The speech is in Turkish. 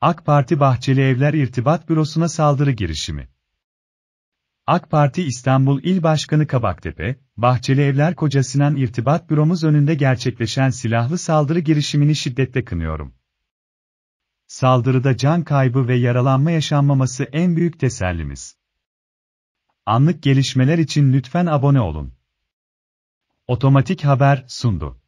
AK Parti Bahçeli Evler İrtibat Bürosu'na saldırı girişimi. AK Parti İstanbul İl Başkanı Kabaktepe, Bahçeli Evler Koca Sinan İrtibat Büromuz önünde gerçekleşen silahlı saldırı girişimini şiddetle kınıyorum. Saldırıda can kaybı ve yaralanma yaşanmaması en büyük tesellimiz. Anlık gelişmeler için lütfen abone olun. Otomatik Haber sundu.